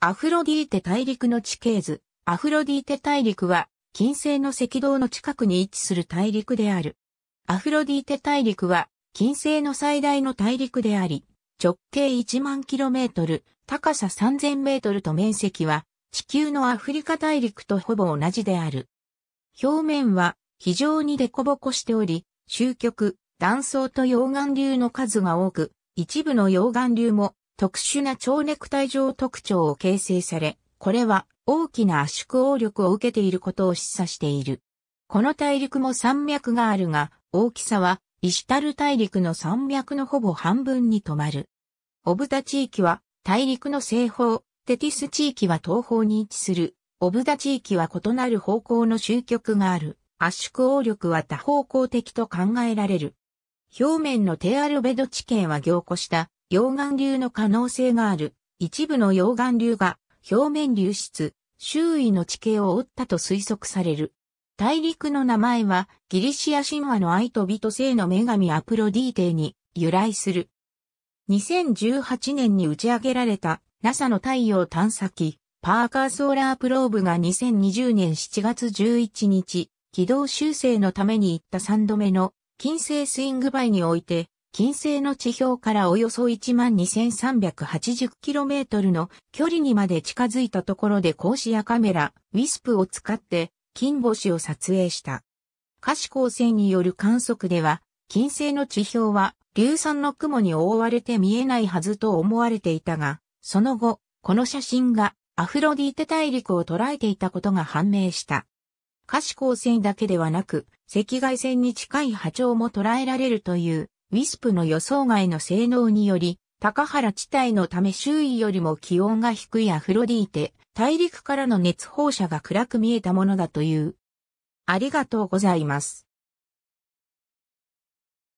アフロディーテ大陸の地形図。アフロディーテ大陸は、金星の赤道の近くに位置する大陸である。アフロディーテ大陸は、金星の最大の大陸であり、直径1万キロメートル、高さ3000メートルと面積は、地球のアフリカ大陸とほぼ同じである。表面は、非常にデコボコしており、終局、断層と溶岩流の数が多く、一部の溶岩流も特殊な蝶ネクタイ状特徴を形成され、これは大きな圧縮応力を受けていることを示唆している。この大陸も山脈があるが、大きさはイシュタル大陸の山脈のほぼ半分に止まる。オブダ地域は大陸の西方、テティス地域は東方に位置する。オブダ地域は異なる方向の終局がある。圧縮応力は多方向的と考えられる。表面の低アルベド地形は凝固した溶岩流の可能性がある。一部の溶岩流が表面流出、周囲の地形を覆ったと推測される。大陸の名前はギリシア神話の愛と美と性の女神アプロディーテに由来する。2018年に打ち上げられた NASA の太陽探査機パーカーソーラープローブが2020年7月11日軌道修正のために行った3度目の金星スイングバイにおいて金星の地表からおよそ 12,380km の距離にまで近づいたところで格子やカメラ、ウィスプを使って金星を撮影した。可視光線による観測では、金星の地表は硫酸の雲に覆われて見えないはずと思われていたが、その後、この写真がアフロディーテ大陸を捉えていたことが判明した。可視光線だけではなく、赤外線に近い波長も捉えられるというウィスプの予想外の性能により、高原地帯のため周囲よりも気温が低いアフロディーテ、大陸からの熱放射が暗く見えたものだという。ありがとうございます。